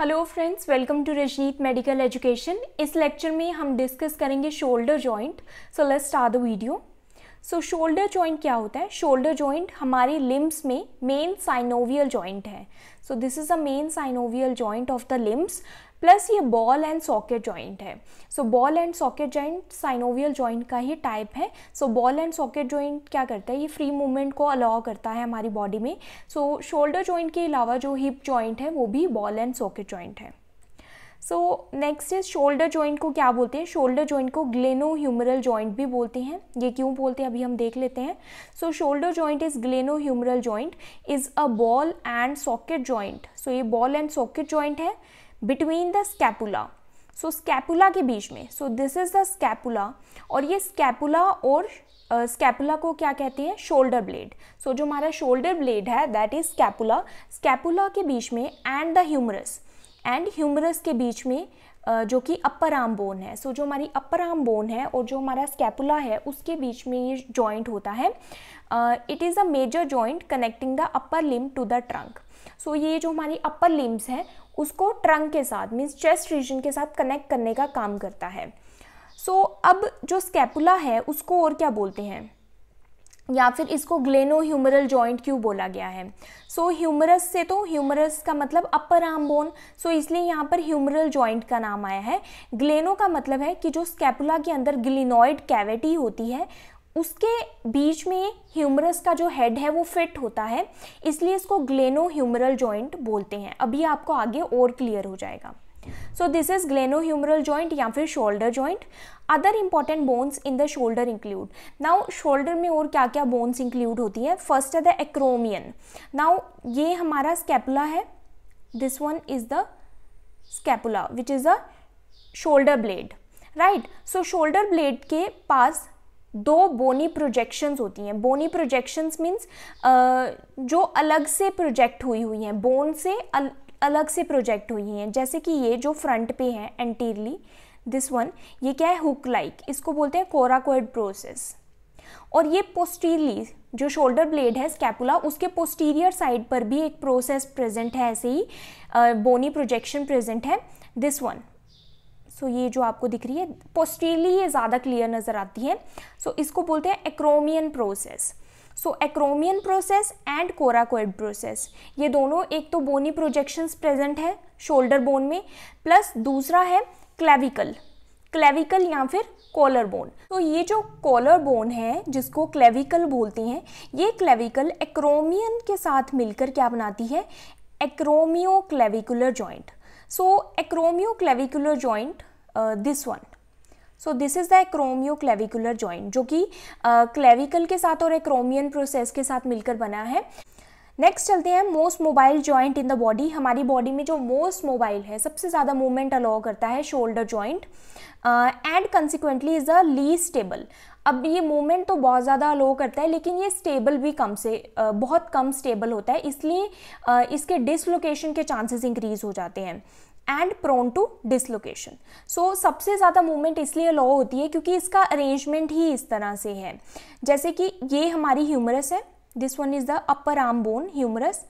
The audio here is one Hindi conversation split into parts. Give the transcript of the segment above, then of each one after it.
Hello friends welcome to Rajneet medical education इस लेक्चर में हम डिस्कस करेंगे shoulder joint so let's start the video so shoulder joint क्या होता है शोल्डर जॉइंट हमारे लिम्स में मेन साइनोवियल जॉइंट है so this is a main synovial joint of the limbs plus ये बॉल एंड सॉकेट जॉइंट है so ball and socket joint synovial joint का ही टाइप है so ball and socket joint क्या करता है ये फ्री मूवमेंट को अलाउ करता है हमारी बॉडी में सो शोल्डर जॉइंट के अलावा जो हिप जॉइंट है वो भी बॉल एंड सॉकेट जॉइंट है so next is shoulder joint को क्या बोलते हैं शोल्डर जॉइंट को ग्लेनो ह्यूमरल जॉइंट भी बोलते हैं ये क्यों बोलते हैं अभी हम देख लेते हैं so shoulder joint is glenohumeral joint is a ball and socket joint so ये बॉल एंड सॉकेट जॉइंट है between the scapula so scapula के बीच में so this is the scapula और ये स्कैपुला और स्कैपुला uh, को क्या कहते हैं शोल्डर ब्लेड सो जो हमारा शोल्डर ब्लेड है दैट इज स्कैपुला स्कैपुला के बीच में and the humerus and humerus के बीच में uh, जो कि अपर आर्म बोन है सो so, जो हमारी अपर आर्म बोन है और जो हमारा स्कैपुला है उसके बीच में ये जॉइंट होता है it is a major joint connecting the upper limb to the trunk so so, ये जो हमारी अपर लिम्स हैं उसको ट्रंक के साथ मीन्स चेस्ट रीजन के साथ कनेक्ट करने का काम करता है सो so, अब जो स्कैपुला है उसको और क्या बोलते हैं या फिर इसको ग्लेनो ह्यूमरल जॉइंट क्यों बोला गया है सो so, ह्यूमरस से तो ह्यूमरस का मतलब अपर आर्म बोन सो इसलिए यहाँ पर ह्यूमरल जॉइंट का नाम आया है ग्लेनो का मतलब है कि जो स्कैपुला के अंदर ग्लिनॉइड कैविटी होती है उसके बीच में ह्यूमरस का जो हेड है वो फिट होता है इसलिए इसको ग्लेनो ह्यूमरल जॉइंट बोलते हैं अभी आपको आगे और क्लियर हो जाएगा so this is glenohumeral joint या फिर shoulder joint other important bones in the shoulder include now shoulder में और क्या क्या बोन्स इंक्लूड होती है फर्स्ट है द एक्रोमियन नाउ ये हमारा स्कैपुला है this one is the scapula which is a shoulder blade right so shoulder blade के पास दो बोनी प्रोजेक्शंस होती हैं बोनी प्रोजेक्शंस मीन्स जो अलग से प्रोजेक्ट हुई हुई हैं बोन से अल, अलग से प्रोजेक्ट हुई हैं जैसे कि ये जो फ्रंट पे है एंटीरली दिस वन ये क्या है हुक लाइक -like, इसको बोलते हैं कोराकोइड प्रोसेस और ये पोस्टीरली जो शोल्डर ब्लेड है स्कैपुला उसके पोस्टीरियर साइड पर भी एक प्रोसेस प्रेजेंट है ऐसे ही बोनी प्रोजेक्शन प्रेजेंट है दिस वन सो ये जो आपको दिख रही है पोस्टीली ये ज़्यादा क्लियर नज़र आती है सो इसको बोलते हैं acromion process so acromion process and coracoid process ये दोनों एक तो बोनी प्रोजेक्शंस प्रेजेंट है शोल्डर बोन में प्लस दूसरा है क्लेविकल क्लेविकल या फिर कॉलर बोन तो ये जो कॉलर बोन है जिसको क्लेविकल बोलते हैं ये क्लेविकल एक्रोमियन के साथ मिलकर क्या बनाती है acromioclavicular joint So acromioclavicular joint, uh, this one. So this is the acromioclavicular joint जो कि क्लेविकल uh, के साथ और एक्रोमियन प्रोसेस के साथ मिलकर बना है नेक्स्ट चलते हैं most mobile joint in the body हमारी बॉडी में जो मोस्ट मोबाइल है सबसे ज़्यादा मूवमेंट अलाउ करता है shoulder joint and consequently is the least stable अब ये मूवमेंट तो बहुत ज़्यादा लो करता है लेकिन ये स्टेबल भी कम से बहुत कम स्टेबल होता है इसलिए इसके डिसलोकेशन के चांसेस इंक्रीज़ हो जाते हैं and prone to dislocation so सबसे ज़्यादा मूवमेंट इसलिए लो होती है क्योंकि इसका अरेंजमेंट ही इस तरह से है जैसे कि ये हमारी ह्यूमरस है this one is the upper arm bone humerus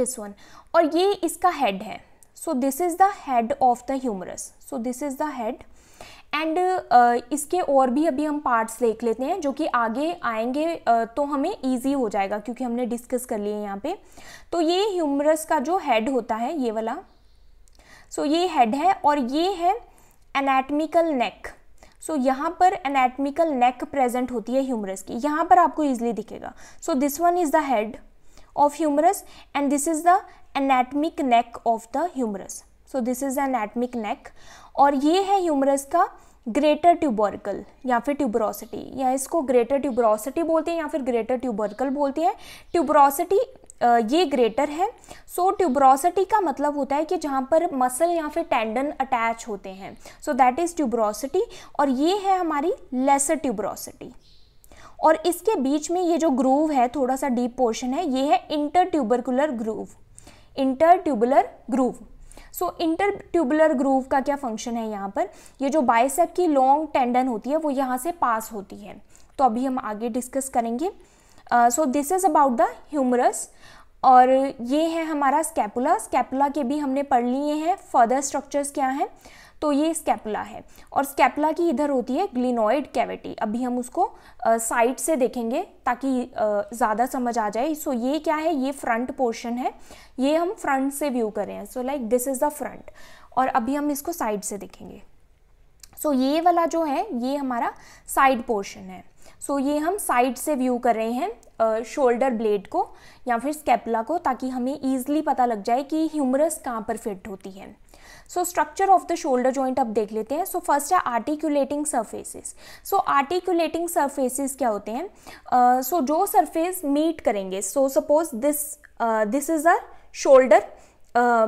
this one और ये इसका हेड है so this is the head of the humerus so this is the head and uh, इसके और भी अभी हम पार्ट्स देख लेते हैं जो कि आगे आएंगे uh, तो हमें ईजी हो जाएगा क्योंकि हमने डिस्कस कर लिए यहाँ पे तो ये ह्यूमरस का जो हेड होता है ये वाला सो so, ये हेड है और ये है एनाटमिकल नेक सो यहाँ पर एनाटमिकल नेक प्रेजेंट होती है ह्यूमरस की यहाँ पर आपको ईजिली दिखेगा so this one is the head of humerus and this is the anatomic neck of the humerus so this is anatomic neck और ये है ह्यूमरस का ग्रेटर ट्यूबरकल या फिर ट्यूबरोसिटी या इसको ग्रेटर ट्यूबरोसिटी बोलते हैं या फिर ग्रेटर ट्यूबरकल बोलते हैं ट्यूबरोसिटी ये ग्रेटर है सो so, ट्यूबरोसिटी का मतलब होता है कि जहाँ पर मसल या फिर टेंडन अटैच होते हैं सो दैट इज़ ट्यूबरोसिटी और ये है हमारी लेसर ट्यूबरोसिटी और इसके बीच में ये जो ग्रूव है थोड़ा सा डीप पोर्शन है ये है intertubercular groove intertubular groove so intertubular groove का क्या फंक्शन है यहाँ पर ये जो बाइसेप की लॉन्ग टेंडन होती है वो यहाँ से पास होती है तो अभी हम आगे डिस्कस करेंगे so this is about the humerus और ये है हमारा स्कैपुला स्कैपुला के भी हमने पढ़ लिए हैं फर्दर स्ट्रक्चर्स क्या हैं तो ये स्कैपुला है और स्कैपुला की इधर होती है ग्लिनोइड कैविटी अभी हम उसको साइड से देखेंगे ताकि ज़्यादा समझ आ जाए सो ये क्या है ये फ्रंट पोर्शन है ये हम फ्रंट से व्यू कर रहे हैं so like this is the front और अभी हम इसको साइड से देखेंगे सो so, ये वाला जो है ये हमारा साइड पोर्शन है सो so, ये हम साइड से व्यू कर रहे हैं शोल्डर uh, ब्लेड को या फिर स्केपला को ताकि हमें ईजिली पता लग जाए कि ह्यूमरस कहाँ पर फिट होती है so structure of the shoulder joint आप देख लेते हैं सो फर्स्ट है articulating surfaces so articulating surfaces क्या होते हैं सो uh, so, जो सरफेस मीट करेंगे so suppose this this is a shoulder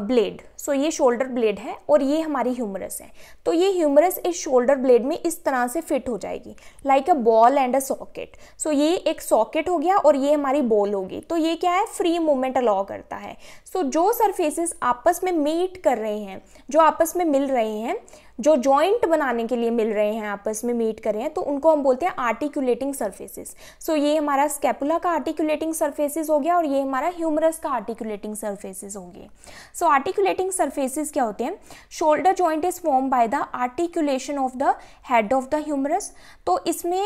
blade so ये शोल्डर ब्लेड है और ये हमारी ह्यूमरस है तो ये ह्यूमरस इस शोल्डर ब्लेड में इस तरह से फिट हो जाएगी like a ball and a socket so ये एक सॉकेट हो गया और ये हमारी बॉल होगी तो ये क्या है फ्री मूवमेंट अलाउ करता है सो so, जो सरफेसेस आपस में मीट कर रहे हैं जो आपस में मिल रहे हैं जो जॉइंट बनाने के लिए मिल रहे हैं आपस में मीट कर रहे हैं तो उनको हम बोलते हैं आर्टिकुलेटिंग सर्फेसिस सो ये हमारा स्केपुला का आर्टिकुलेटिंग सर्फेसिस हो गया और ये हमारा ह्यूमरस का आर्टिकुलेटिंग सर्फेसिस गए सो आर्टिकुलेटिंग रिमेनिंग सरफेसेस क्या होते हैं shoulder joint is form by the articulation of the head of the humerus तो इसमें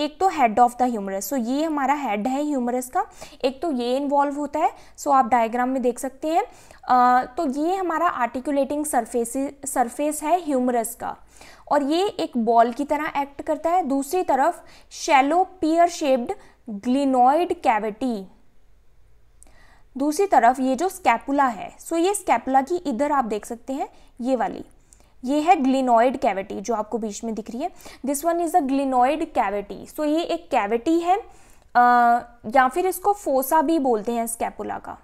एक तो head of the humerus so ये हमारा हेड है ह्यूमरस का एक तो ये इन्वॉल्व होता है सो so आप डायग्राम में देख सकते हैं uh, तो ये हमारा आर्टिकुलेटिंग सरफेस सरफेस है ह्यूमरस का और ये एक बॉल की तरह एक्ट करता है दूसरी तरफ shallow pear shaped glenoid cavity दूसरी तरफ ये जो स्कैपुला है सो ये स्कैपुला की इधर आप देख सकते हैं ये वाली ये है ग्लिनॉइड कैविटी जो आपको बीच में दिख रही है this one is a glenoid cavity so ये एक कैविटी है आ, या फिर इसको फोसा भी बोलते हैं स्कैपुला का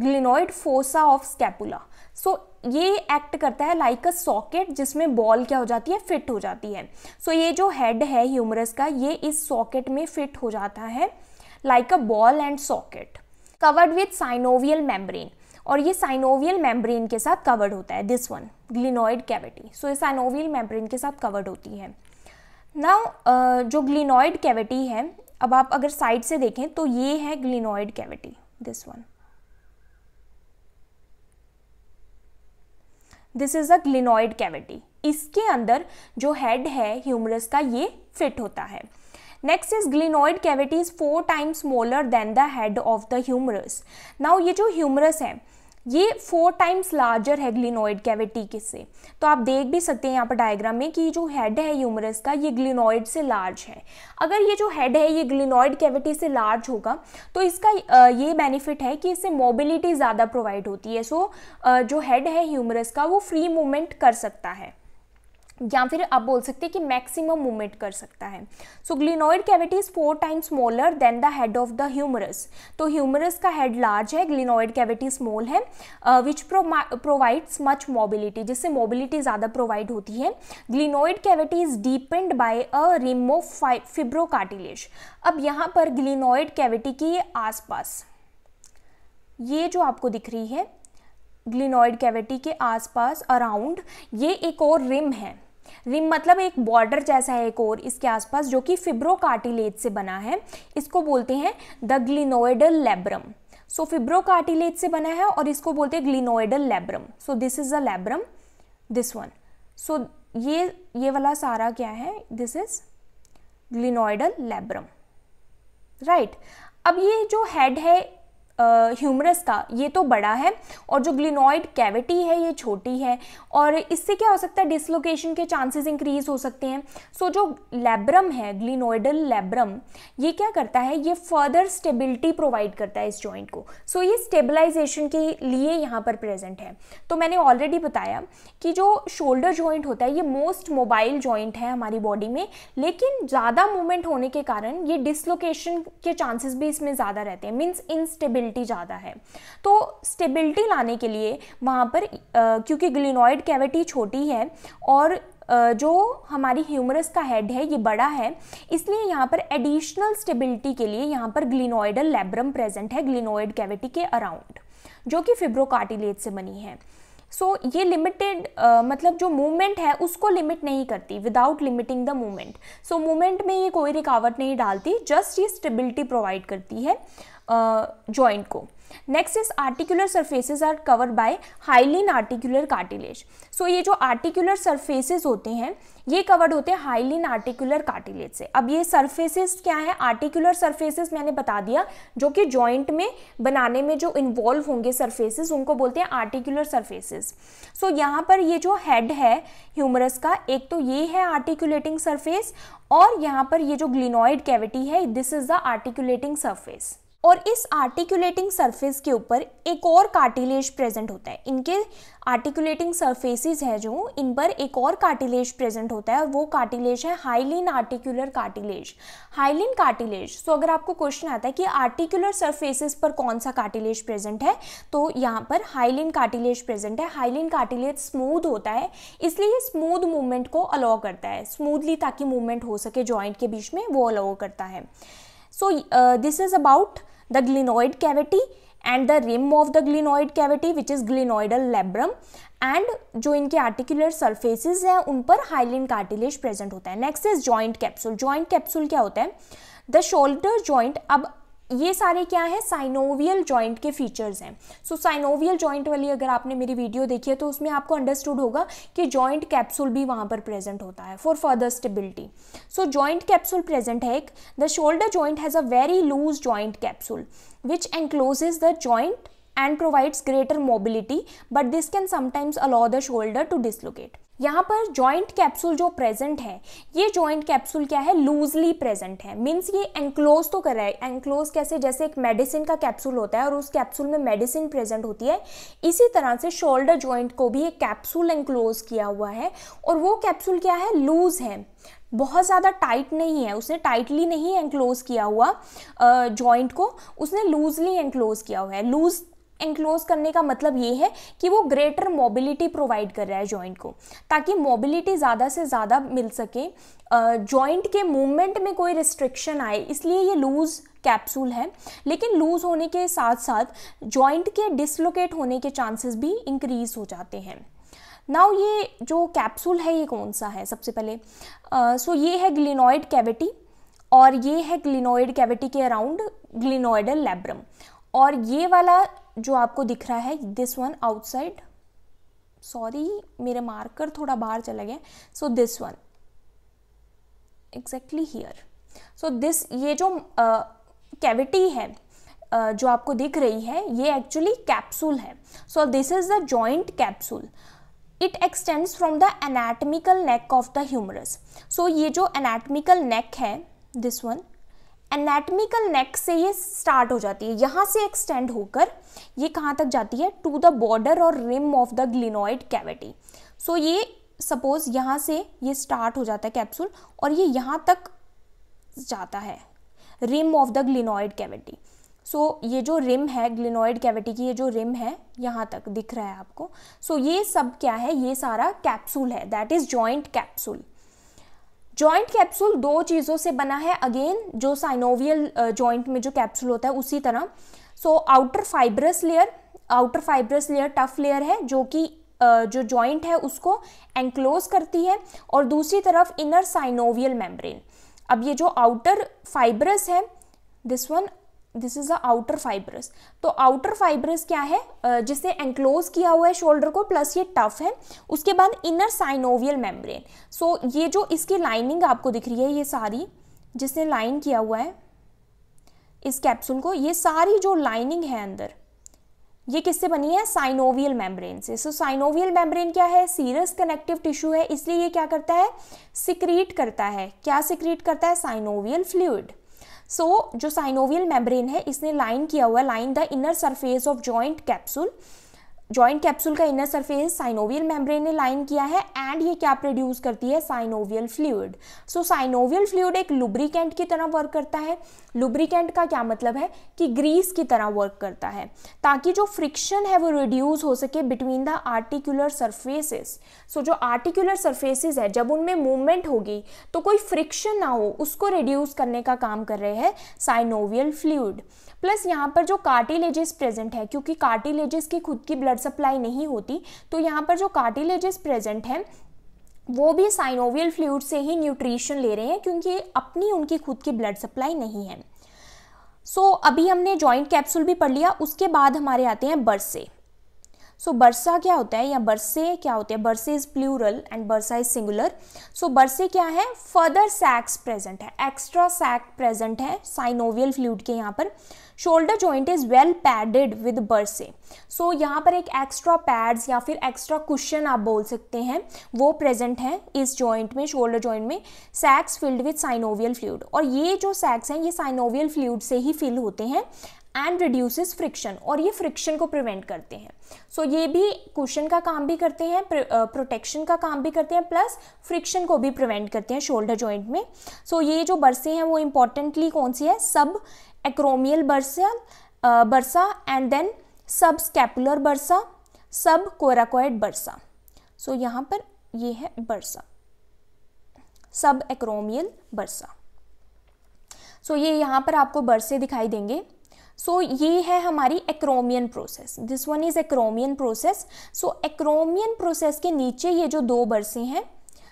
glenoid fossa of scapula so ये एक्ट करता है लाइक अ सॉकेट जिसमें बॉल क्या हो जाती है फिट हो जाती है सो so, ये जो हेड है ह्यूमरस का ये इस सॉकेट में फिट हो जाता है like a ball and socket covered with synovial membrane और ये साइनोवियल मेम्ब्रेन के साथ कवर्ड होता है this one glenoid cavity so ये साइनोवियल मेम्ब्रेन के साथ कवर्ड होती है नाउ uh, जो ग्लिनोइड कैविटी है अब आप अगर साइड से देखें तो ये है glenoid cavity this one this is a glenoid cavity इसके अंदर जो हेड है ह्यूमरस का ये फिट होता है next is glenoid cavity is four times smaller than the head of the humerus now ये जो ह्यूमरस है ये फोर टाइम्स लार्जर है ग्लिनोइड कैविटी के से तो आप देख भी सकते हैं यहाँ पर डायग्राम में कि जो हेड है ह्यूमरस का ये ग्लिनोइड से लार्ज है अगर ये जो हेड है ये ग्लिनोइड कैविटी से लार्ज होगा तो इसका ये बेनिफिट है कि इससे मोबिलिटी ज़्यादा प्रोवाइड होती है सो so, जो हेड है ह्यूमरस का वो फ्री मूवमेंट कर सकता है या फिर आप बोल सकते हैं कि मैक्सिमम मूवमेंट कर सकता है so glenoid cavity is four times smaller than the head of the humerus तो ह्यूमरस का हेड लार्ज है ग्लिनोइड कैविटी स्मॉल है विच प्रोवाइड्स मच मोबिलिटी जिससे मोबिलिटी ज़्यादा प्रोवाइड होती है glenoid cavity is deepened by a rim of fibrocartilage अब यहाँ पर ग्लिनोइड कैविटी के आसपास ये जो आपको दिख रही है ग्लिनोइड कैविटी के आसपास अराउंड ये एक और रिम है रिम मतलब एक बॉर्डर जैसा है एक और इसके आसपास जो कि फिब्रोकार्टिलेज से बना है इसको बोलते हैं द ग्लिनोइडल लेब्रम सो फिब्रोकार्टिलेज से बना है और इसको बोलते हैं glenoidal labrum so this is the labrum this one so ये ये वाला सारा क्या है this is glenoidal labrum right अब ये जो हेड है ह्यूमरस का ये तो बड़ा है और जो ग्लिनॉइड कैविटी है ये छोटी है और इससे क्या हो सकता है डिसलोकेशन के चांसेस इंक्रीज हो सकते हैं सो so, जो लेब्रम है ग्लिनोइडल लेब्रम ये क्या करता है ये फर्दर स्टेबिलिटी प्रोवाइड करता है इस जॉइंट को सो so, ये स्टेबलाइजेशन के लिए यहाँ पर प्रेजेंट है तो मैंने ऑलरेडी बताया कि जो शोल्डर जॉइंट होता है ये मोस्ट मोबाइल जॉइंट है हमारी बॉडी में लेकिन ज़्यादा मूवमेंट होने के कारण ये डिसलोकेशन के चांसेस भी इसमें ज़्यादा रहते हैं मीन्स इनस्टेबिलिटी स्टेबिलिटी ज़्यादा है तो स्टेबिलिटी लाने के लिए वहाँ पर क्योंकि ग्लिनॉइड कैविटी छोटी है और जो हमारी ह्यूमरस का हेड है ये बड़ा है इसलिए यहाँ पर एडिशनल स्टेबिलिटी के लिए यहाँ पर ग्लिनोइडल लेब्रम प्रेजेंट है ग्लिनोइड कैविटी के अराउंड जो कि फिब्रोकार्टिलेज से बनी है सो so, ये लिमिटेड uh, मतलब जो मूवमेंट है उसको लिमिट नहीं करती without limiting the movement so movement में ये कोई रिकावट नहीं डालती जस्ट ये स्टेबिलिटी प्रोवाइड करती है जॉइंट को next is articular surfaces are covered by hyaline articular cartilage so ये जो आर्टिकुलर सरफेसेस होते हैं ये कवर्ड होते हैं हाइलिन आर्टिकुलर कार्टिलेज से अब ये सरफेसेस क्या है आर्टिकुलर सरफेसेस मैंने बता दिया जो कि जॉइंट में बनाने में जो इन्वॉल्व होंगे सरफेसेस उनको बोलते हैं आर्टिकुलर सर्फेसिज सो यहाँ पर ये जो हेड है ह्यूमरस का एक तो ये है आर्टिकुलेटिंग सरफेस और यहाँ पर ये जो ग्लिनॉइड कैविटी है this is the articulating surface और इस आर्टिकुलेटिंग सरफेस के ऊपर एक और कार्टिलेज प्रेजेंट होता है इनके आर्टिकुलेटिंग सरफेसिस है जो इन पर एक और कार्टिलेज प्रेजेंट होता है और वो कार्टिलेज है hyaline articular cartilage hyaline cartilage so अगर आपको क्वेश्चन आता है कि आर्टिकुलर सरफेसिस पर कौन सा कार्टिलेज प्रेजेंट है तो यहाँ पर हाइलिन कार्टिलेज प्रेजेंट है हाइलिन कार्टिलेज स्मूद होता है इसलिए स्मूद मूवमेंट को अलाउ करता है स्मूदली ताकि मूवमेंट हो सके जॉइंट के बीच में वो अलाउ करता है so this is about the glenoid cavity and the rim of the glenoid cavity which is glenoidal labrum and जो इनके आर्टिकुलर सर्फेसिज हैं उन पर हाइलिन कार्टिलेज प्रेजेंट होता है next is joint capsule joint capsule क्या होता है द शोल्डर ज्वाइंट अब ये सारे क्या हैं साइनोवियल जॉइंट के फीचर्स हैं सो साइनोवियल जॉइंट वाली अगर आपने मेरी वीडियो देखी है तो उसमें आपको अंडरस्टूड होगा कि जॉइंट कैप्सूल भी वहाँ पर प्रेजेंट होता है for further stability so joint capsule present है एक the shoulder joint has a very loose joint capsule which encloses the joint and provides greater mobility but this can sometimes allow the shoulder to dislocate यहाँ पर जॉइंट कैप्सूल जो प्रेजेंट है ये जॉइंट कैप्सूल क्या है लूजली प्रेजेंट है मीन्स ये एंक्लोज तो कर रहा है एंक्लोज कैसे जैसे एक मेडिसिन का कैप्सूल होता है और उस कैप्सूल में मेडिसिन प्रेजेंट होती है इसी तरह से शोल्डर जॉइंट को भी एक कैप्सूल एंक्लोज किया हुआ है और वो कैप्सूल क्या है लूज है बहुत ज़्यादा टाइट नहीं है उसने टाइटली नहीं एंक्लोज किया हुआ जॉइंट को उसने लूजली एंक्लोज किया हुआ है लूज एनक्लोज करने का मतलब ये है कि वो ग्रेटर मोबिलिटी प्रोवाइड कर रहा है जॉइंट को ताकि मोबिलिटी ज़्यादा से ज़्यादा मिल सके जॉइंट uh, के मूवमेंट में कोई रिस्ट्रिक्शन आए इसलिए ये लूज़ कैप्सूल है लेकिन लूज़ होने के साथ साथ जॉइंट के डिसलोकेट होने के चांसेस भी इंक्रीज़ हो जाते हैं नाउ ये जो कैप्सूल है ये कौन सा है सबसे पहले सो uh, so ये है ग्लिनॉइड कैविटी और ये है ग्लिनॉइड कैविटी के अराउंड ग्लिनॉइडल लेब्रम और ये वाला जो आपको दिख रहा है दिस वन आउटसाइड सॉरी मेरे मार्कर थोड़ा बाहर चला गया so this one exactly here so this ये जो कैविटी uh, है uh, जो आपको दिख रही है ये एक्चुअली कैप्सूल है so this is the joint capsule it extends from the anatomical neck of the humerus so ये जो एनाटमिकल नेक है दिस वन एनाटमिकल नेक से ये स्टार्ट हो जाती है यहाँ से एक्सटेंड होकर ये कहाँ तक जाती है टू द बॉर्डर और rim of the glenoid cavity so ये सपोज यहाँ से ये स्टार्ट हो जाता है कैप्सूल और ये यहाँ तक जाता है rim of the glenoid cavity so ये जो रिम है ग्लिनोइड कैविटी की ये जो रिम है यहाँ तक दिख रहा है आपको सो so, ये सब क्या है ये सारा कैप्सूल है that is joint capsule joint capsule दो चीज़ों से बना है अगेन जो साइनोवियल जॉइंट uh, में जो कैप्सूल होता है उसी तरह so outer fibrous layer outer fibrous layer tough layer है जो कि uh, जो जॉइंट है उसको एंक्लोज करती है और दूसरी तरफ इनर साइनोवियल मेम्ब्रेन अब ये जो आउटर फाइब्रस है this one this is the outer fibrous तो आउटर फाइब्रस क्या है जिसे एंक्लोज किया हुआ है शोल्डर को प्लस ये टफ है उसके बाद इनर साइनोवियल मेम्ब्रेन सो ये जो इसकी लाइनिंग आपको दिख रही है ये सारी जिसने लाइन किया हुआ है इस कैप्सूल को ये सारी जो लाइनिंग है अंदर ये किससे बनी है साइनोवियल मेम्ब्रेन से सो साइनोवियल मेम्ब्रेन क्या है सीरस कनेक्टिव टिश्यू है इसलिए ये क्या करता है सिक्रीट करता है क्या सिक्रीट करता है साइनोवियल फ्लूड सो so, जो साइनोवियल मेम्ब्रेन है इसने लाइन किया हुआ है line the inner surface of joint capsule joint capsule का इनर सरफेस साइनोवियल मेम्ब्रेन ने लाइन किया है एंड ये क्या प्रोड्यूस करती है synovial fluid so synovial fluid एक लुब्रिकेंट की तरह वर्क करता है लुब्रिकेंट का क्या मतलब है कि ग्रीस की तरह वर्क करता है ताकि जो फ्रिक्शन है वो रिड्यूस हो सके between the articular surfaces so जो आर्टिकुलर सरफेसेस है जब उनमें मूवमेंट होगी तो कोई फ्रिक्शन ना हो उसको रिड्यूस करने का काम कर रहे हैं साइनोवियल फ्लूड प्लस यहाँ पर जो कार्टिलेजेस प्रेजेंट है क्योंकि कार्टिलेजेस की खुद की ब्लड सप्लाई नहीं होती तो यहाँ पर जो कार्टिलेजेस प्रेजेंट हैं वो भी साइनोवियल फ्लूड से ही न्यूट्रिशन ले रहे हैं क्योंकि अपनी उनकी खुद की ब्लड सप्लाई नहीं है सो so, अभी हमने जॉइंट कैप्सूल भी पढ़ लिया उसके बाद हमारे आते हैं बर्से सो बरसा क्या होता है या बरसे क्या होते हैं bursae is plural and bursa is singular so bursae क्या है फर्दर सैक्स प्रेजेंट है एक्स्ट्रा सैक प्रेजेंट है साइनोवियल फ्लूड के यहाँ पर shoulder joint is well padded with bursae so यहाँ पर एक एक्स्ट्रा पैड्स या फिर एक्स्ट्रा कुशन आप बोल सकते हैं वो प्रेजेंट है इस जॉइंट में शोल्डर जॉइंट में sacs filled with synovial fluid और ये जो सैक्स हैं ये साइनोवियल फ्लूड से ही फिल होते हैं एंड रिड्यूसेस फ्रिक्शन और ये फ्रिक्शन को प्रिवेंट करते हैं सो so, ये भी कुशन का काम भी करते हैं प्रोटेक्शन का काम भी करते हैं प्लस फ्रिक्शन को भी प्रिवेंट करते हैं शोल्डर जॉइंट में सो so, ये जो बरसें हैं वो इम्पॉर्टेंटली कौन सी है सब एक्रोमियल बरसा बरसा एंड देन सब स्कैपुलर बरसा सब कोराकोइड बरसा सो यहाँ पर ये है बरसा सब एक्रोमियल बरसा सो so, ये यहाँ पर आपको बर्से दिखाई देंगे सो so, ये है हमारी acromion process this one is acromion process so acromion process के नीचे ये जो दो बरसें हैं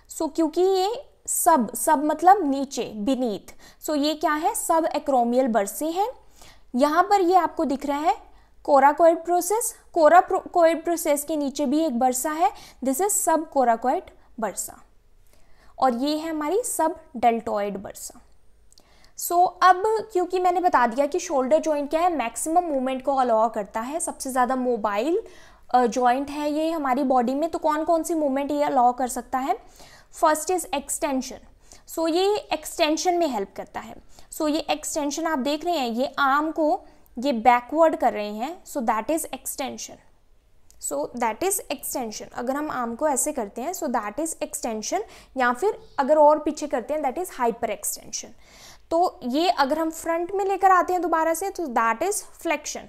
सो so, क्योंकि ये सब सब मतलब नीचे बिनीथ सो so, ये क्या है सब एक्रोमियल बरसें हैं यहाँ पर ये आपको दिख रहा है कोराकोइड प्रोसेस कोइड प्रोसेस के नीचे भी एक बरसा है दिस इज सब कोराकोइड बरसा और ये है हमारी सब डेल्टोइड बरसा सो so, अब क्योंकि मैंने बता दिया कि शोल्डर जॉइंट क्या है मैक्सिमम मूवमेंट को अलाउ करता है सबसे ज़्यादा मोबाइल जॉइंट है ये हमारी बॉडी में तो कौन कौन सी मूवमेंट ये अलाउ कर सकता है फर्स्ट इज़ एक्सटेंशन सो ये एक्सटेंशन में हेल्प करता है सो so, ये एक्सटेंशन आप देख रहे हैं ये आर्म को ये बैकवर्ड कर रहे हैं so that is extension so that is extension अगर हम आर्म को ऐसे करते हैं सो दैट इज़ एक्सटेंशन या फिर अगर और पीछे करते हैं दैट इज़ हाइपर एक्सटेंशन तो ये अगर हम फ्रंट में लेकर आते हैं दोबारा से तो that is flexion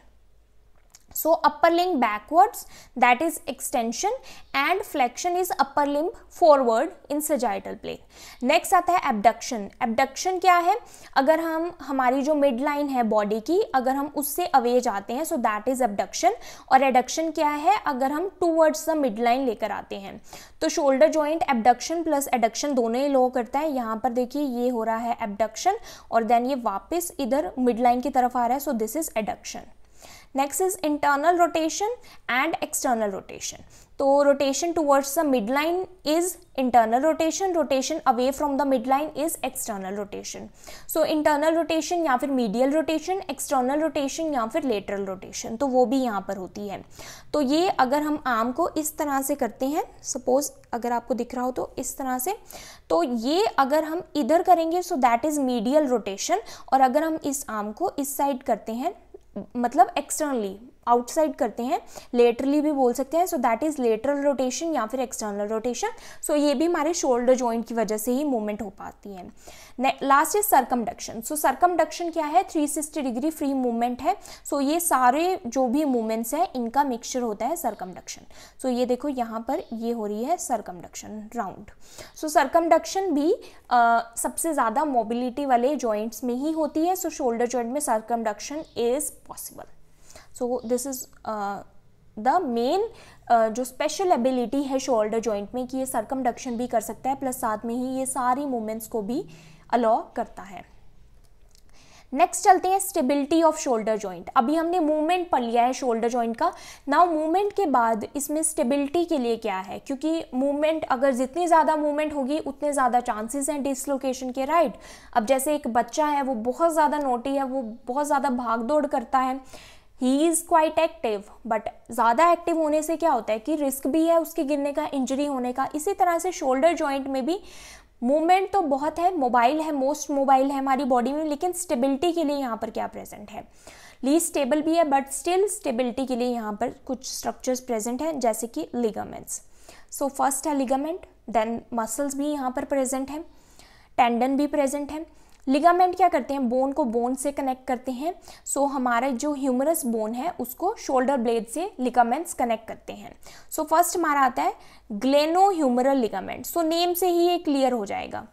so upper limb backwards that is extension and flexion is upper limb forward in sagittal plane next आता है एबडक्शन एबडक्शन क्या है अगर हम हमारी जो मिड लाइन है बॉडी की अगर हम उससे अवे जाते हैं सो दैट इज एबडक्शन और एडक्शन क्या है अगर हम टूवर्ड्स द मिड लाइन लेकर आते हैं तो shoulder joint abduction plus adduction दोनों ही लो करता है यहाँ पर देखिए ये हो रहा है एबडक्शन और देन ये वापस इधर मिड लाइन की तरफ आ रहा है so this is adduction next is internal rotation and external rotation तो rotation towards the mid line is internal rotation rotation away from the mid line is external rotation so internal rotation या फिर मीडियल रोटेशन एक्सटर्नल रोटेशन या फिर लेटरल रोटेशन तो वो भी यहाँ पर होती है तो ये अगर हम आम को इस तरह से करते हैं सपोज अगर आपको दिख रहा हो तो इस तरह से तो ये अगर हम इधर करेंगे so that is medial rotation और अगर हम इस आम को इस साइड करते हैं मतलब एक्सटर्नली आउटसाइड करते हैं लेटरली भी बोल सकते हैं so that is lateral rotation या फिर एक्सटर्नल रोटेशन सो ये भी हमारे शोल्डर जॉइंट की वजह से ही मूवमेंट हो पाती है last is circumduction so circumduction क्या है 360 डिग्री फ्री मूवमेंट है सो so ये सारे जो भी मूवमेंट्स हैं इनका मिक्सचर होता है सरकमडक्शन सो so ये देखो यहाँ पर ये हो रही है सरकमडक्शन राउंड सो सरकमडक्शन भी uh, सबसे ज़्यादा मोबिलिटी वाले जॉइंट्स में ही होती है सो शोल्डर जॉइंट में circumduction is possible so this is the main जो स्पेशल एबिलिटी है शोल्डर जॉइंट में कि ये सरकमडक्शन भी कर सकता है प्लस साथ में ही ये सारी मूवमेंट्स को भी अलाउ करता है नेक्स्ट चलते हैं स्टेबिलिटी ऑफ शोल्डर जॉइंट अभी हमने मूवमेंट पढ़ लिया है शोल्डर जॉइंट का नाउ मूवमेंट के बाद इसमें स्टेबिलिटी के लिए क्या है क्योंकि मूवमेंट अगर जितनी ज़्यादा मूवमेंट होगी उतने ज़्यादा चांसेस हैं डिसलोकेशन के राइट right? अब जैसे एक बच्चा है वो बहुत ज़्यादा नोटी है वो बहुत ज़्यादा भाग दौड़ करता है he is quite active but ज़्यादा एक्टिव होने से क्या होता है कि रिस्क भी है उसके गिरने का इंजरी होने का इसी तरह से शोल्डर जॉइंट में भी मूवमेंट तो बहुत है मोबाइल है मोस्ट मोबाइल है हमारी बॉडी में लेकिन स्टेबिलिटी के लिए यहाँ पर क्या प्रेजेंट है ली स्टेबल भी है बट स्टिल स्टेबिलिटी के लिए यहाँ पर कुछ स्ट्रक्चर्स प्रेजेंट हैं जैसे कि लिगामेंट्स सो फर्स्ट है लिगामेंट देन मसल्स भी यहाँ पर प्रेजेंट हैं टेंडन भी प्रेजेंट है लिगामेंट क्या करते हैं बोन को बोन से कनेक्ट करते हैं सो so, हमारा जो ह्यूमरस बोन है उसको शोल्डर ब्लेड से लिगामेंट्स कनेक्ट करते हैं सो so, फर्स्ट हमारा आता है glenohumeral ligament so name से ही ये क्लियर हो जाएगा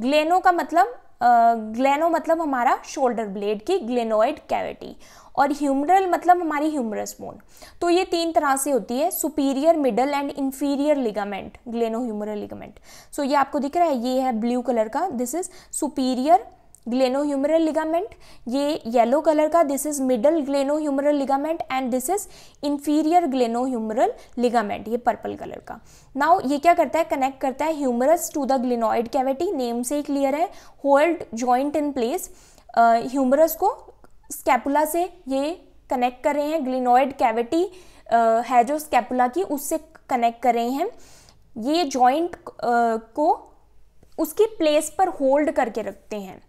ग्लेनो का मतलब ग्लेनो uh, मतलब हमारा शोल्डर ब्लेड की ग्लेनोइड कैविटी और ह्यूमरल मतलब हमारी ह्यूमरस बोन तो ये तीन तरह से होती है superior middle and inferior ligament glenohumeral ligament so ये आपको दिख रहा है ये है ब्लू कलर का this is superior glenohumeral ligament ये येलो कलर का this is middle glenohumeral ligament and this is inferior glenohumeral ligament ये पर्पल कलर का नाउ ये क्या करता है कनेक्ट करता है humerus to the glenoid cavity name से ही क्लियर है hold joint in place humerus को स्कैपुला से ये कनेक्ट कर रहे हैं ग्लिनॉइड कैविटी है जो स्कैपुला की उससे कनेक्ट कर रहे हैं ये जॉइंट uh, को उसकी प्लेस पर होल्ड करके रखते हैं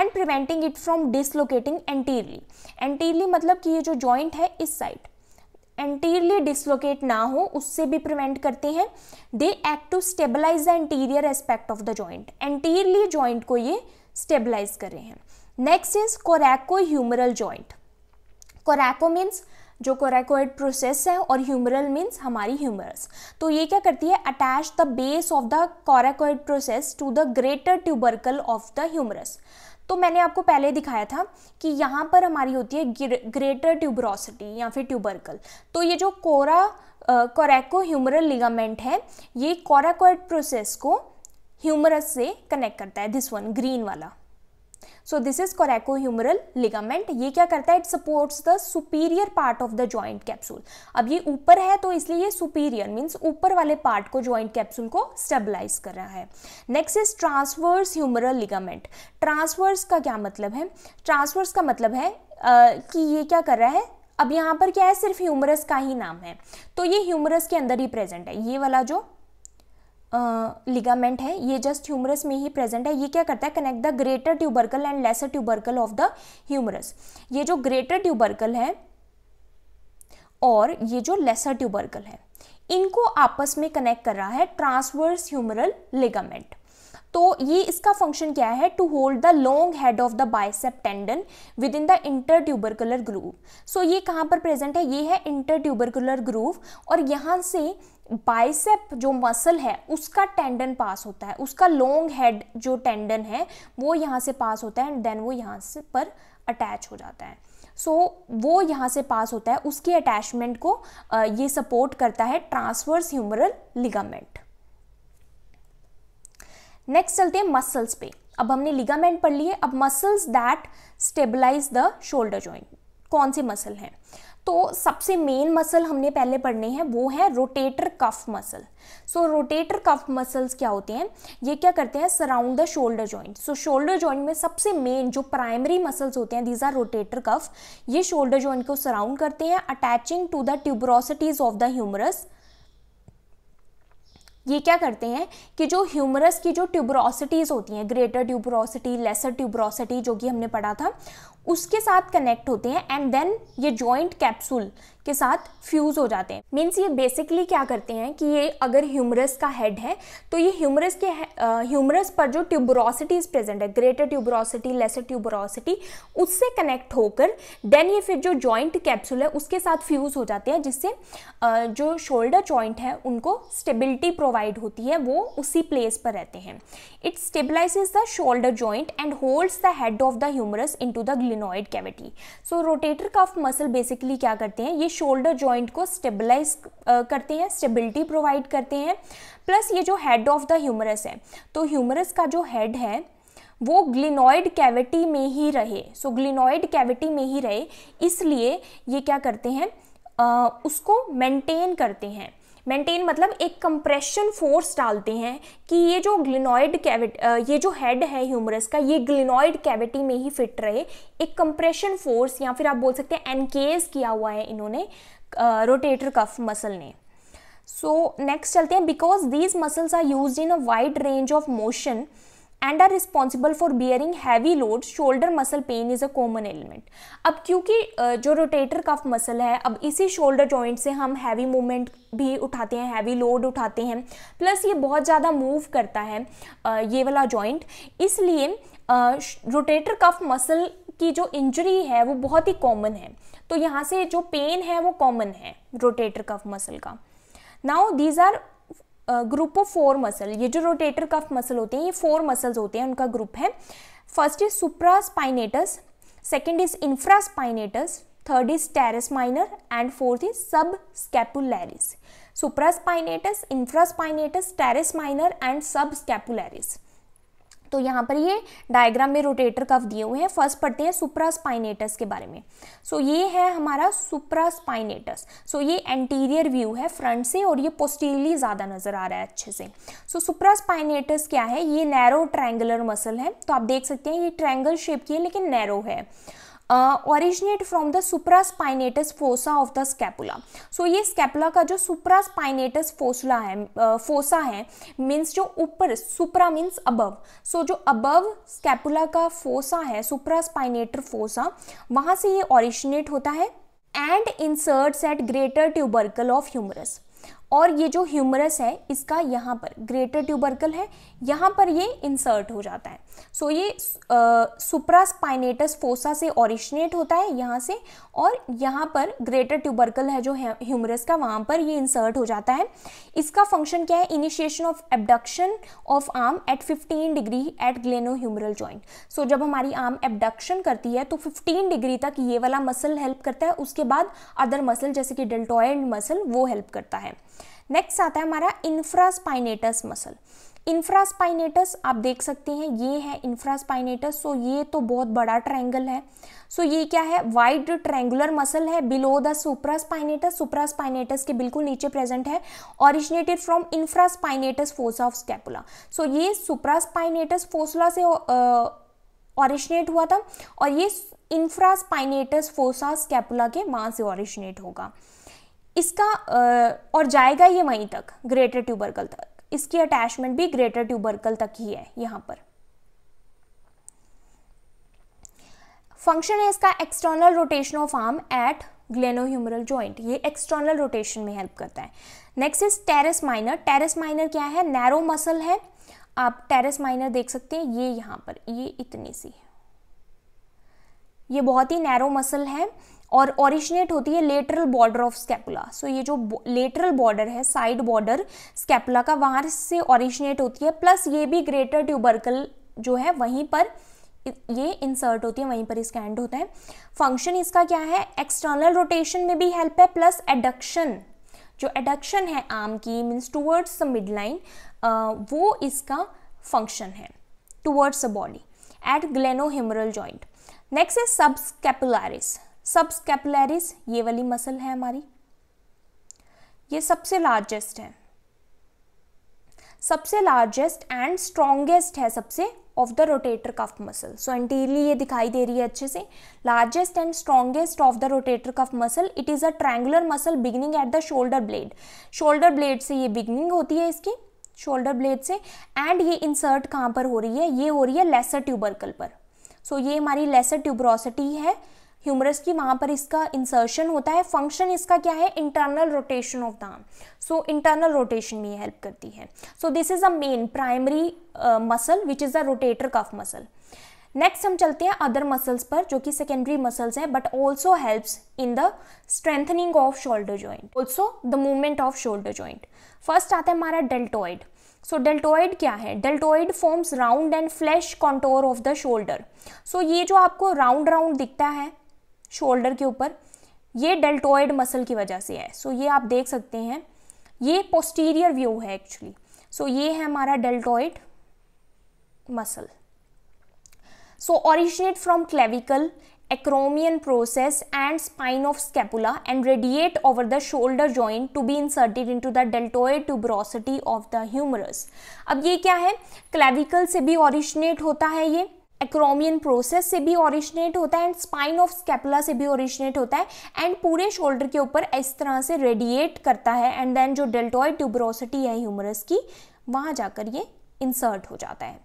and preventing it from dislocating anteriorly anteriorly मतलब कि ये जो जॉइंट है इस साइड एंटीरियरली डिसलोकेट ना हो उससे भी प्रिवेंट करते हैं they act to stabilise the anterior aspect of the joint anteriorly joint को ये स्टेबलाइज कर रहे हैं next is coracohumeral joint coraco means जो कोरेकोइड प्रोसेस है और ह्यूमरल मीन्स हमारी ह्यूमरस तो ये क्या करती है attach the base of the coracoid process to the greater tubercle of the humerus तो मैंने आपको पहले दिखाया था कि यहाँ पर हमारी होती है ग्रेटर ट्यूबरोसिटी या फिर ट्यूबरकल तो ये जो कोरा कोरेको ह्यूमरल लिगामेंट है ये कोराकोइड प्रोसेस को ह्यूमरस से कनेक्ट करता है दिस वन ग्रीन वाला so this is coracohumeral ligament ये क्या करता है it supports the superior part of the joint capsule अब ये ऊपर है तो इसलिए ये सुपीरियर मीन्स ऊपर वाले पार्ट को ज्वाइंट कैप्सूल को स्टेबलाइज कर रहा है next is transverse humeral ligament transverse का क्या मतलब है ट्रांसवर्स का मतलब है uh, कि ये क्या कर रहा है अब यहाँ पर क्या है सिर्फ ह्यूमरस का ही नाम है तो ये ह्यूमरस के अंदर ही प्रेजेंट है ये वाला जो लिगामेंट है ये जस्ट ह्यूमरस में ही प्रेजेंट है ये क्या करता है connect the greater tubercle and lesser tubercle of the humerus ये जो ग्रेटर ट्यूबरकल है और ये जो लेसर ट्यूबरकल है इनको आपस में कनेक्ट कर रहा है ट्रांसवर्स ह्यूमरल लिगामेंट तो ये इसका फंक्शन क्या है to hold the long head of the bicep tendon within the intertubercular groove so ये कहाँ पर प्रेजेंट है ये है इंटर ट्यूबरकुलर ग्रूव और यहाँ से बाइसेप जो मसल है उसका टेंडन पास होता है उसका लॉन्ग हेड जो टेंडन है वो यहाँ से पास होता है एंड देन वो यहाँ से पर अटैच हो जाता है सो so, वो यहाँ से पास होता है उसके अटैचमेंट को ये सपोर्ट करता है ट्रांसवर्स ह्यूमरल लिगामेंट नेक्स्ट चलते हैं मसल्स पे अब हमने लिगामेंट पढ़ लिए अब muscles that stabilise the shoulder joint कौन से मसल हैं तो सबसे मेन मसल हमने पहले पढ़ने हैं वो है rotator cuff muscle so rotator cuff muscles क्या होते हैं ये क्या करते हैं surround the shoulder joint so shoulder joint में सबसे मेन जो प्राइमरी मसल्स होते हैं दीज आर रोटेटर कफ ये शोल्डर जॉइंट को सराउंड करते हैं attaching to the tuberosities of the humerus ये क्या करते हैं कि जो ह्यूमरस की जो ट्यूबरोसिटीज़ होती हैं ग्रेटर ट्यूबरोसिटी लेसर ट्यूबरोसिटी जो कि हमने पढ़ा था उसके साथ कनेक्ट होते हैं एंड देन ये जॉइंट कैप्सूल के साथ फ्यूज़ हो जाते हैं मीन्स ये बेसिकली क्या करते हैं कि ये अगर ह्यूमरस का हेड है तो ये ह्यूमरस के ह्यूमरस पर जो ट्यूबरोसिटीज़ प्रेजेंट है ग्रेटर ट्यूबरोसिटी लेसर ट्यूबरोसिटी उससे कनेक्ट होकर देन ये फिर जो जॉइंट कैप्सूल है उसके साथ फ्यूज़ हो जाते हैं जिससे जो शोल्डर जॉइंट है उनको स्टेबिलिटी प्रोवाइड होती है वो उसी प्लेस पर रहते हैं it stabilise the shoulder joint and holds the head of the humerus into the solenoid cavity so rotator cuff muscle basically क्या करते हैं ये शोल्डर जॉइंट को स्टेबलाइज uh, करते हैं स्टेबिलिटी प्रोवाइड करते हैं प्लस ये जो हेड ऑफ द ह्यूमरस है तो ह्यूमरस का जो हेड है वो ग्लिनोइड कैविटी में ही रहे सो ग्लिनोइड कैविटी में ही रहे इसलिए ये क्या करते हैं आ, uh, उसको मेंटेन करते हैं मेंटेन मतलब एक कंप्रेशन फोर्स डालते हैं कि ये जो ग्लिनॉइड कैविटी ये जो हेड है ह्यूमरस का ये ग्लिनॉइड कैविटी में ही फिट रहे एक कंप्रेशन फोर्स या फिर आप बोल सकते हैं एनकेज किया हुआ है इन्होंने रोटेटर कफ मसल ने सो नेक्स्ट चलते हैं because these muscles are use in a wide range of motion and are responsible for bearing heavy load shoulder muscle pain is a common element अब क्योंकि जो रोटेटर कफ मसल है अब इसी शोल्डर जॉइंट से हम हैवी मूवमेंट भी उठाते हैं हैवी लोड उठाते हैं प्लस ये बहुत ज़्यादा मूव करता है ये वाला जॉइंट इसलिए रोटेटर कफ मसल की जो इंजरी है वो बहुत ही कॉमन है तो यहाँ से जो पेन है वो कॉमन है रोटेटर कफ मसल का now these are group of four muscle ये जो रोटेटर कफ मसल होते हैं ये फोर मसल्स होते हैं उनका ग्रुप है first is supraspinatus second is infraspinatus third is teres minor and fourth is subscapularis supraspinatus infraspinatus teres minor and subscapularis तो यहाँ पर ये डायग्राम में रोटेटर कफ दिए हुए हैं फर्स्ट पढ़ते हैं सुप्रास्पाइनेटस के बारे में सो so, ये है हमारा सुप्रास्पाइनेटस सो so, ये एंटीरियर व्यू है फ्रंट से और ये पोस्टीरियली ज़्यादा नज़र आ रहा है अच्छे से सो so, सुप्रास्पाइनेटस क्या है ये नैरो ट्रैंगुलर मसल है तो आप देख सकते हैं ये ट्रैंगल शेप की है लेकिन नैरो है originate from the supraspinatus fossa of the scapula so ये स्कैपुला का जो सुप्रा स्पाइनेटस फोसला है फोसा uh, है मीन्स जो ऊपर सुप्रा मीन्स अबव सो जो अबव स्कैपुला का फोसा है सुप्रा स्पाइनेटर फोसा वहाँ से ये ओरिजिनेट होता है and inserts at greater tubercle of humerus और ये जो ह्यूमरस है इसका यहाँ पर ग्रेटर ट्यूबरकल है यहाँ पर ये इंसर्ट हो जाता है सो so, ये सुप्रास्पाइनेटस फोसा से ओरिजिनेट होता है यहाँ से और यहाँ पर ग्रेटर ट्यूबरकल है जो ह्यूमरस का वहाँ पर ये इंसर्ट हो जाता है इसका फंक्शन क्या है initiation of abduction of arm at 15 degree at glenohumeral joint so जब हमारी आर्म एबडक्शन करती है तो फिफ्टीन डिग्री तक ये वाला मसल हेल्प करता है उसके बाद अदर मसल जैसे कि डेल्टॉयड मसल वो हेल्प करता है नेक्स्ट आता है हमारा इन्फ्रास्पाइनेटस मसल इंफ्रास्पाइनेटस आप देख सकते हैं ये है इंफ्रास्पाइनेटस सो ये तो बहुत बड़ा ट्रायंगल है सो ये क्या है वाइड ट्रायंगुलर मसल है बिलो द सुप्रास्पाइनेटस सुप्रास्पाइनेटस के बिल्कुल नीचे प्रेजेंट है originated from infraspinatus fossa of scapula so ये सुप्रास्पाइनेटस फोसला से ऑरिजिनेट uh, हुआ था और ये इंफ्रास्पाइनेटस फोसा स्कैपुला के वहाँ से ऑरिजिनेट होगा इसका और जाएगा ये वहीं तक ग्रेटर ट्यूबरकल तक इसकी अटैचमेंट भी ग्रेटर ट्यूबरकल तक ही है यहां पर फंक्शन है इसका external rotation of arm at glenohumeral joint ये एक्सटर्नल रोटेशन में हेल्प करता है next is teres minor teres minor क्या है नैरो मसल है आप टेरेस माइनर देख सकते हैं ये यहां पर ये इतनी सी है ये बहुत ही नैरो मसल है और ओरिजिनेट होती है lateral border of scapula so ये जो लेटरल बॉर्डर है साइड बॉर्डर स्कैपुला का वहाँ से ओरिजिनेट होती है प्लस ये भी ग्रेटर ट्यूबरकल जो है वहीं पर ये इंसर्ट होती है वहीं पर इसका एंड होता है फंक्शन इसका क्या है एक्सटर्नल रोटेशन में भी हेल्प है प्लस एडक्शन जो एडक्शन है आर्म की means towards the mid midline वो इसका फंक्शन है towards the body at glenohumeral joint next है सबस्कैपुलरिस सबस्केपुलरिस ये वाली मसल है हमारी ये सबसे लार्जेस्ट है सबसे लार्जेस्ट एंड स्ट्रॉन्गेस्ट है सबसे of the rotator cuff muscle so anteriorly ये दिखाई दे रही है अच्छे से largest and strongest of the rotator cuff muscle it is a triangular muscle beginning at the shoulder blade shoulder blade से ये बिगनिंग होती है इसकी शोल्डर ब्लेड से एंड ये इंसर्ट कहाँ पर हो रही है ये हो रही है लेसर ट्यूबरकल पर सो so, ये हमारी लेसर ट्यूबरोसिटी है ह्यूमरस की वहाँ पर इसका इंसर्शन होता है फंक्शन इसका क्या है internal rotation of the arm so internal rotation में हेल्प करती है so this is a main primary muscle which is the rotator cuff muscle next हम चलते हैं अदर मसल्स पर जो कि सेकेंडरी मसल्स हैं but also helps in the strengthening of shoulder joint also the movement of shoulder joint first आता है हमारा डेल्टोइड सो डेल्टोइड क्या है deltoid forms round and flash contour of the shoulder so ये जो आपको राउंड राउंड दिखता है शोल्डर के ऊपर ये डेल्टोइड मसल की वजह से है सो so, ये आप देख सकते हैं ये पोस्टीरियर व्यू है एक्चुअली सो so, ये है हमारा deltoid muscle so originate from clavicle acromion process and spine of scapula and radiate over the shoulder joint to be inserted into the deltoid tuberosity of the humerus अब ये क्या है क्लेविकल से भी ऑरिजिनेट होता है ये एक्रोमियन प्रोसेस से भी ओरिजिनेट होता है एंड स्पाइन ऑफ स्कैपुला से भी ओरिजिनेट होता है एंड पूरे शोल्डर के ऊपर इस तरह से रेडिएट करता है एंड देन जो डेल्टॉय ट्यूबरोसिटी है ह्यूमरस की वहाँ जाकर ये इंसर्ट हो जाता है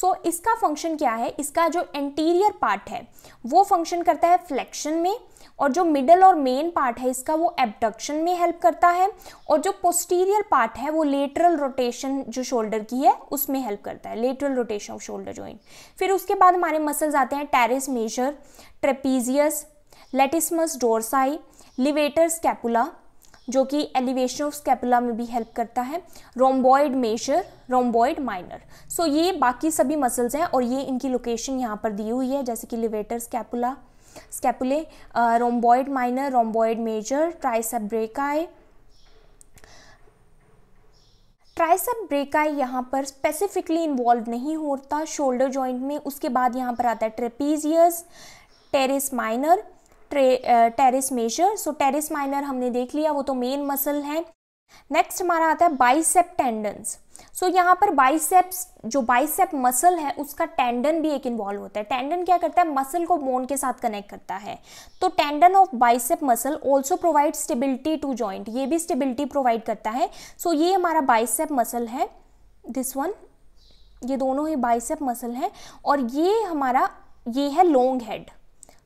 सो so, इसका फंक्शन क्या है इसका जो एंटीरियर पार्ट है वो फंक्शन करता है फ्लेक्शन में और जो मिडल और मेन पार्ट है इसका वो एबडक्शन में हेल्प करता है और जो पोस्टीरियर पार्ट है वो लेटरल रोटेशन जो शोल्डर की है उसमें हेल्प करता है lateral rotation of shoulder joint फिर उसके बाद हमारे मसल्स आते हैं teres major trapezius latissimus dorsi levator scapula जो कि एलिवेशन ऑफ स्कैपुला में भी हेल्प करता है rhomboid major rhomboid minor so ये बाकी सभी मसल्स हैं और ये इनकी लोकेशन यहाँ पर दी हुई है जैसे कि levator scapula scapulae rhomboid minor rhomboid major tricep brachii tricep brachii यहाँ पर स्पेसिफिकली इन्वॉल्व नहीं होता शोल्डर जॉइंट में उसके बाद यहाँ पर आता है trapezius teres minor teres major so teres minor हमने देख लिया वो तो मेन मसल है नेक्स्ट हमारा आता है बाइसेप टेंडन्स सो so, यहाँ पर बाइसेप्स जो बाइसेप मसल है उसका टेंडन भी एक इन्वॉल्व होता है टेंडन क्या करता है मसल को बोन के साथ कनेक्ट करता है तो tendon of bicep muscle also provide stability to joint ये भी स्टेबिलिटी प्रोवाइड करता है सो so, ये हमारा बाइसेप मसल है दिस वन ये दोनों ही बाइसेप मसल है और ये हमारा ये है long head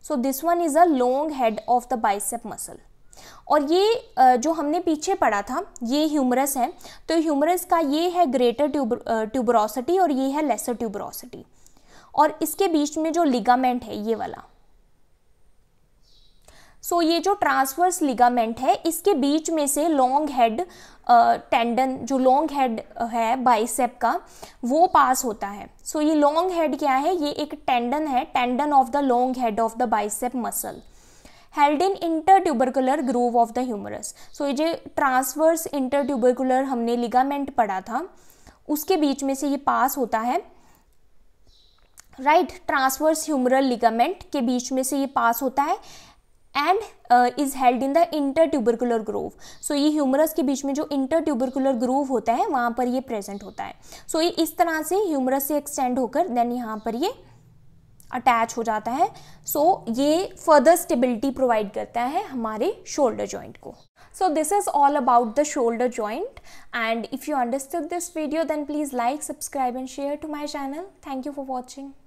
so this one is a long head of the bicep muscle और ये जो हमने पीछे पढ़ा था ये ह्यूमरस है तो ह्यूमरस का ये है ग्रेटर ट्यूब ट्यूबरोसिटी और ये है लेसर ट्यूबरोसिटी और इसके बीच में जो लिगामेंट है ये वाला सो so, ये जो ट्रांसवर्स लिगामेंट है इसके बीच में से लॉन्ग हेड टेंडन जो लॉन्ग हेड है बाइसेप का वो पास होता है सो so, ये लॉन्ग हेड क्या है ये एक टेंडन है tendon of the long head of the bicep muscle held in intertubercular groove of the humerus so ये जो इंटर ट्यूबरकुलर हमने लिगामेंट पढ़ा था उसके बीच में से ये पास होता है राइट ट्रांसवर्स ह्यूमरल लिगामेंट के बीच में से ये पास होता है and is held in the intertubercular groove so ये ह्यूमरस के बीच में जो इंटर ट्यूबरकुलर ग्रोव होता है वहाँ पर ये प्रेजेंट होता है सो so, ये इस तरह से ह्यूमरस से एक्सटेंड होकर देन यहाँ पर ये अटैच हो जाता है सो so, ये फर्दर स्टेबिलिटी प्रोवाइड करता है हमारे शोल्डर जॉइंट को so this is all about the shoulder joint and if you understood this video then please like subscribe and share to my channel thank you for watching